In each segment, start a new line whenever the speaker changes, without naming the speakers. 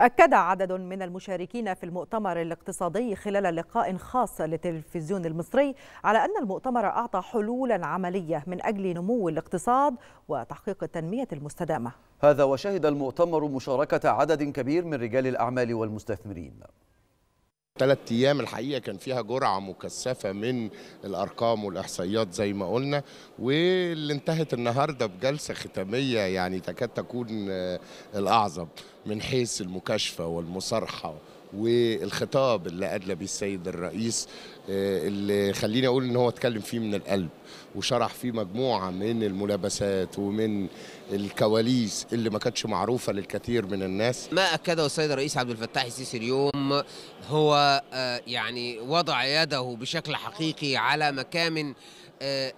أكد عدد من المشاركين في المؤتمر الاقتصادي خلال لقاء خاص للتلفزيون المصري على أن المؤتمر أعطى حلولا عملية من أجل نمو الاقتصاد وتحقيق التنمية المستدامة هذا وشهد المؤتمر مشاركة
عدد كبير من رجال الأعمال والمستثمرين ثلاث ايام الحقيقه كان فيها جرعه مكثفه من الارقام والاحصائيات زي ما قلنا واللي انتهت النهارده بجلسه ختاميه يعني تكاد تكون آه، الاعظم من حيث المكاشفه والمصارحه والخطاب اللي أدلى بيه السيد الرئيس آه، اللي خليني أقول إن هو اتكلم فيه من القلب وشرح فيه مجموعة من الملابسات ومن الكواليس اللي ما كانتش معروفة للكثير من
الناس ما أكده السيد الرئيس عبد الفتاح السيسي اليوم هو آه، يعني وضع يده بشكل حقيقي على مكامن آه،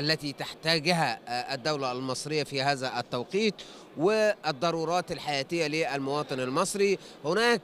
التي تحتاجها الدولة المصرية في هذا التوقيت والضرورات الحياتية للمواطن المصري هناك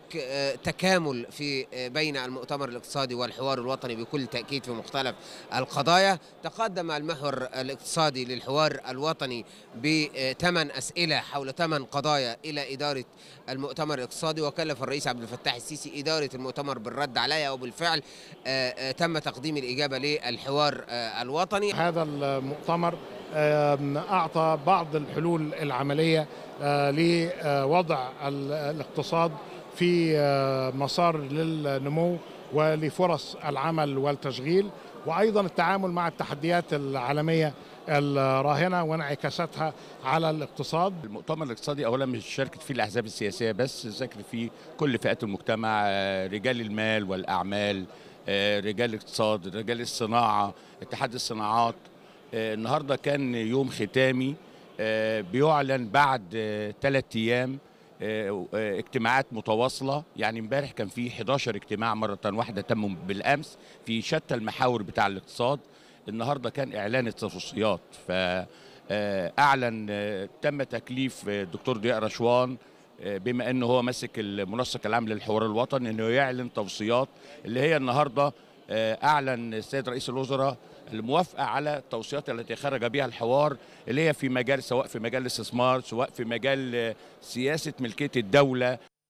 تكامل في آه، بين المؤتمر الاقتصادي والحوار الوطني بكل تأكيد في مختلف القضايا تقدم المحور الاقتصادي للحوار الوطني بثمان أسئلة حول ثمان قضايا إلى إدارة المؤتمر الاقتصادي وكلف الرئيس عبد الفتاح السيسي إدارة المؤتمر بالرد عليها وبالفعل آه، آه، تم تقديم الإجابة للحوار الوطني هذا المؤتمر أعطى بعض الحلول العملية آه، لوضع
الاقتصاد في آه، مسار للنمو ولفرص العمل والتشغيل وأيضا التعامل مع التحديات العالمية
الراهنة وانعكاساتها على الاقتصاد المؤتمر الاقتصادي أولا مش شاركت فيه الأحزاب السياسية بس ذكر فيه كل فئات المجتمع آه، رجال المال والأعمال رجال الاقتصاد رجال الصناعة اتحاد الصناعات آه، النهارده كان يوم ختامي آه، بيعلن بعد ثلاث آه، ايام اجتماعات متواصله يعني امبارح كان في 11 اجتماع مره واحده تم بالامس في شتى المحاور بتاع الاقتصاد النهارده كان اعلان التوصيات فاعلن اعلن تم تكليف الدكتور ضياء رشوان بما انه هو ماسك المنسق العام للحوار الوطني انه يعلن توصيات اللي هي النهارده آه، اعلن السيد رئيس الوزراء الموافقه على التوصيات التي خرج بها الحوار اللي هي في مجال سواء في مجال الاستثمار سواء في مجال آه، سياسه ملكيه الدوله